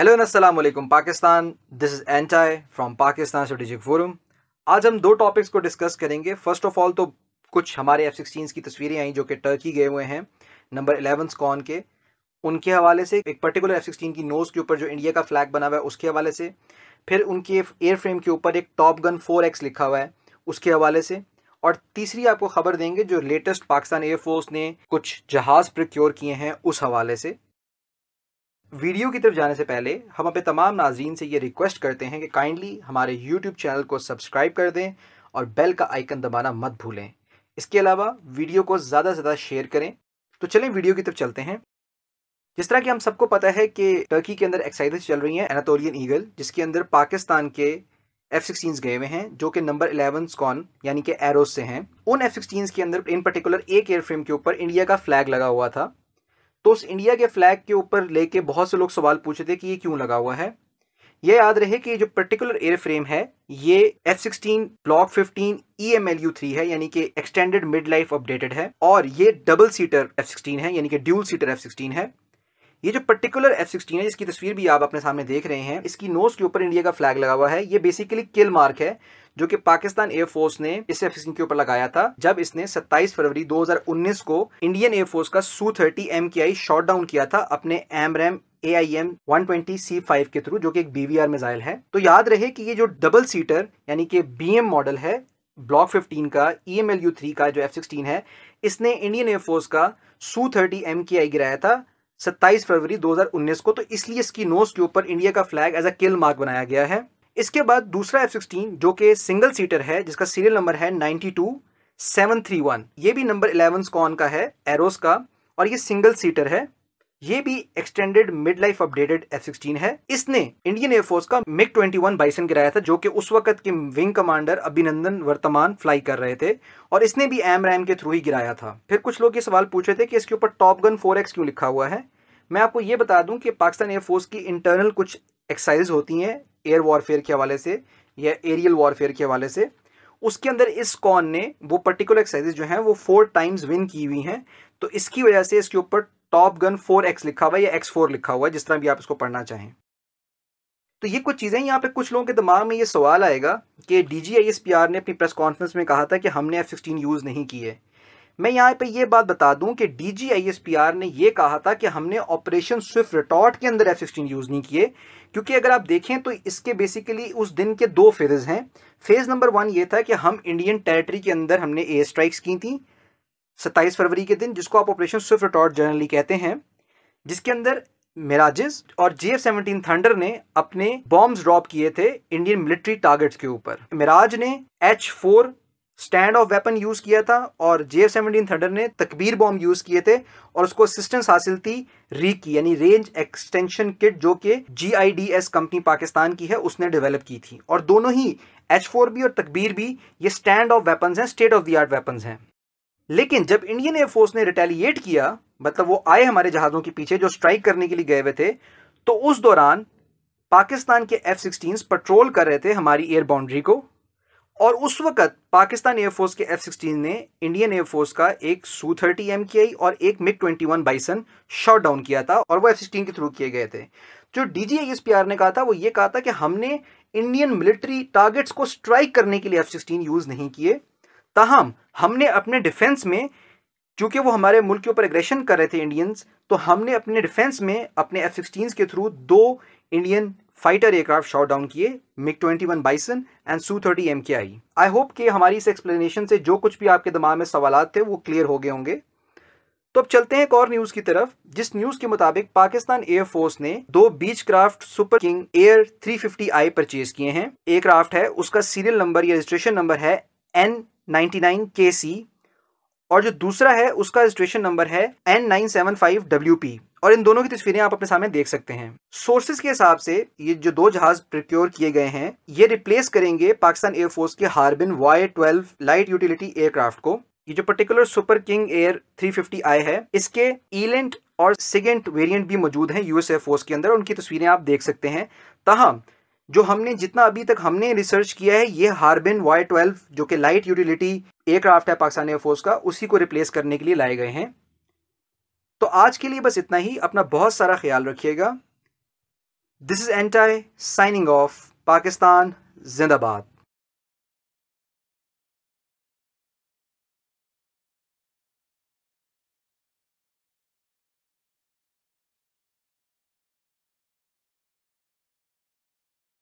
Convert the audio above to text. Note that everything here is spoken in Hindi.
hello Aslam Pakistan this is एंटाई फ्रॉम पाकिस्तान स्ट्रेटिजिक फोरम आज हम दो टॉपिक्स को डिस्कस करेंगे फर्स्ट ऑफ ऑल तो कुछ हमारे एफ सिक्सटीन की तस्वीरें आई जो कि टर्की गए हुए हैं नंबर एलेवन स्कॉन के उनके हवाले से एक पर्टिकुलर एफ सिक्सटीन की नोज़ के ऊपर जो इंडिया का फ्लैग बना हुआ है उसके हवाले से फिर उनके एयर फ्रेम के ऊपर एक टॉप गन फोर एक्स लिखा हुआ है उसके हवाले से और तीसरी आपको खबर देंगे जो लेटेस्ट पाकिस्तान एयरफोर्स ने कुछ जहाज़ प्रिक्योर किए हैं उस हवाले से वीडियो की तरफ जाने से पहले हम अपने तमाम नाजरन से ये रिक्वेस्ट करते हैं कि काइंडली हमारे यूट्यूब चैनल को सब्सक्राइब कर दें और बेल का आइकन दबाना मत भूलें इसके अलावा वीडियो को ज़्यादा से ज़्यादा शेयर करें तो चलें वीडियो की तरफ चलते हैं जिस तरह कि हम सबको पता है कि टर्की के अंदर एक्साइजेस चल रही हैं एनातोलियन ईगल जिसके अंदर पाकिस्तान के एफ सिक्सटीन गए हुए हैं जो कि नंबर एलेवन स्कॉन यानी कि एरोज से हैं उन एफ सिक्सटीन के अंदर इन पर्टिकुलर एक एयरफ्रेम के ऊपर इंडिया का फ्लैग लगा हुआ था तो उस इंडिया के फ्लैग के ऊपर लेके बहुत से लोग सवाल पूछे थे कि ये क्यों लगा हुआ है ये याद रहे कि जो पर्टिकुलर एयर फ्रेम है ये F sixteen block fifteen E M L U three है यानी कि एक्सटेंडेड मिड लाइफ अपडेटेड है और ये डबल सीटर एफ सिक्सटीन है यानी कि ड्यूल सीटर एफ सिक्सटीन है ये जो पर्टिकुलर एफ सिक्सटीन है जिसकी तस्वीर भी आप अपने सामने देख रहे हैं इसकी नोज के ऊपर इंडिया का फ्लैग लगा हुआ है ये बेसिकली किल मार्क है जो कि पाकिस्तान एयरफोर्स ने इस एफ के ऊपर लगाया था जब इसने 27 फरवरी 2019 को इंडियन एयरफोर्स का सू थर्टी एम के आई शॉट डाउन किया था अपने AMRAAM A I M one twenty के थ्रू जो कि एक बीवीआर मिसाइल है तो याद रहे कि ये जो डबल सीटर यानी कि बी मॉडल है ब्लॉक फिफ्टीन का E M L U three का जो एफ सिक्सटीन है इसने इंडियन एयरफोर्स का सू थर्टी एम के आई गिराया था 27 फरवरी 2019 को तो इसलिए इसकी नोज के ऊपर इंडिया का flag as a kill mark बनाया गया है इसके बाद दूसरा एफ सिक्सटीन जो कि सिंगल सीटर है जिसका सीरियल नंबर है ninety two seven three one ये भी नंबर इलेवन स्कॉन का है एरोस का और ये सिंगल सीटर है ये भी extended mid life updated F sixteen है इसने इंडियन एयरफोर्स का मिग ट्वेंटी वन बाइसन गिराया था जो कि उस वक्त के विंग कमांडर अभिनंदन वर्तमान फ्लाई कर रहे थे और इसने भी एम रैम के थ्रू ही गिराया था फिर कुछ लोग ये सवाल पूछे थे कि इसके ऊपर टॉप गन फोर एक्स क्यों लिखा हुआ है मैं आपको ये बता दूं कि पाकिस्तान एयरफोर्स की इंटरनल कुछ एक्सरसाइज होती हैं एयर वॉरफेयर के हवाले से या एरियल वॉरफेयर के हवाले से उसके अंदर इस कॉन ने वो पर्टिकुलर एक्सरसाइज जो हैं वो फोर टाइम्स विन की हुई हैं तो इसकी वजह से इसके ऊपर टॉप गन फोर एक्स लिखा हुआ है या एक्स फोर लिखा हुआ है जिस तरह भी आप इसको पढ़ना चाहें तो ये कुछ चीज़ें यहाँ पे कुछ लोगों के दिमाग में ये सवाल आएगा कि D G I S P R ने अपनी प्रेस कॉन्फ्रेंस में कहा था कि हमने एफ सिक्सटीन यूज़ नहीं किए मैं यहाँ पे ये बात बता दूं कि आर ने ये कहा था कि हमने ऑपरेशन स्विफ्ट रिटॉर्ट के अंदर एफ सिक्सटीन यूज़ नहीं किए क्योंकि अगर आप देखें तो इसके बेसिकली उस दिन के दो फेजेज हैं फेज़ नंबर वन ये था कि हम इंडियन टेरिटरी के अंदर हमने एयर स्ट्राइक्स की थी सत्ताईस फरवरी के दिन जिसको आप ऑपरेशन स्विफ्ट रिटॉर्ट जनरली कहते हैं जिसके अंदर मेराजेस और जी एफ सेवनटीन थंडर ने अपने बॉम्ब ड्रॉप किए थे इंडियन मिलिट्री टारगेट्स के ऊपर मिराज ने H four stand off weapon use किया था और जे एफ सेवनटीन थंडर ने तकबीर बॉम्ब यूज़ किए थे और उसको असिस्टेंस हासिल थी री की यानी रेंज एक्सटेंशन किट जो कि G I D S company Pakistan की है उसने डेवलप की थी और दोनों ही एच फोर बी और तकबीर भी ये स्टैंड ऑफ वेपन है state of the art weapon है लेकिन जब इंडियन एयरफोर्स ने रिटेलिएट किया मतलब वो आए हमारे जहाज़ों के पीछे जो स्ट्राइक करने के लिए गए हुए थे तो उस दौरान पाकिस्तान के एफ सिक्सटीन पेट्रोल कर रहे थे हमारी एयर बाउंड्री को और उस वक्त पाकिस्तान एयरफोर्स के एफ सिक्सटीन ने इंडियन एयरफोर्स का एक Su thirty M K I और एक MiG twenty one bison shot down किया था और वो एफ सिक्सटीन के थ्रू किए गए थे जो D G S P R ने कहा था वो ये कहा था कि हमने इंडियन मिलिट्री टारगेट्स को स्ट्राइक करने के लिए एफ सिक्सटीन यूज़ नहीं किए ताहम हमने अपने डिफेंस में चूंकि वो हमारे मुल्क के ऊपर एग्रेशन कर रहे थे इंडियंस तो हमने अपने डिफेंस में अपने एफ सिक्सटीन के थ्रू दो Indian fighter aircraft shot down किए MiG 21 bison and Su 30 M K I I hope कि हमारी इस एक्सप्लेनेशन से जो कुछ भी आपके दिमाग में सवाल थे वो क्लियर हो गए होंगे तो अब चलते हैं एक और न्यूज़ की तरफ जिस न्यूज़ के मुताबिक पाकिस्तान एयरफोर्स ने दो Beechcraft super king air 350 I purchase किए हैं एयरक्राफ्ट है उसका सीरियल नंबर या रजिस्ट्रेशन नंबर है N ninety nine K C और जो दूसरा है उसका रजिस्ट्रेशन नंबर है N nine seven five W P और इन दोनों की तस्वीरें आप अपने सामने देख सकते हैं सोर्सेज के हिसाब से ये जो दो जहाज प्रिक्योर किए गए हैं ये रिप्लेस करेंगे पाकिस्तान एयरफोर्स के Harbin Y twelve light utility aircraft को ये जो particular super king air 350 I है इसके ईलेंट और सिगेंट वेरियंट भी मौजूद है यूएस एयरफोर्स के अंदर उनकी तस्वीरें आप देख सकते हैं तहम जो हमने जितना अभी तक हमने रिसर्च किया है ये हार्बिन वाई ट्वेल्व जो कि लाइट यूटिलिटी एयरक्राफ्ट है पाकिस्तान एयरफोर्स का उसी को रिप्लेस करने के लिए लाए गए हैं तो आज के लिए बस इतना ही अपना बहुत सारा ख्याल रखिएगा दिस इज़ एंटाई साइनिंग ऑफ पाकिस्तान जिंदाबाद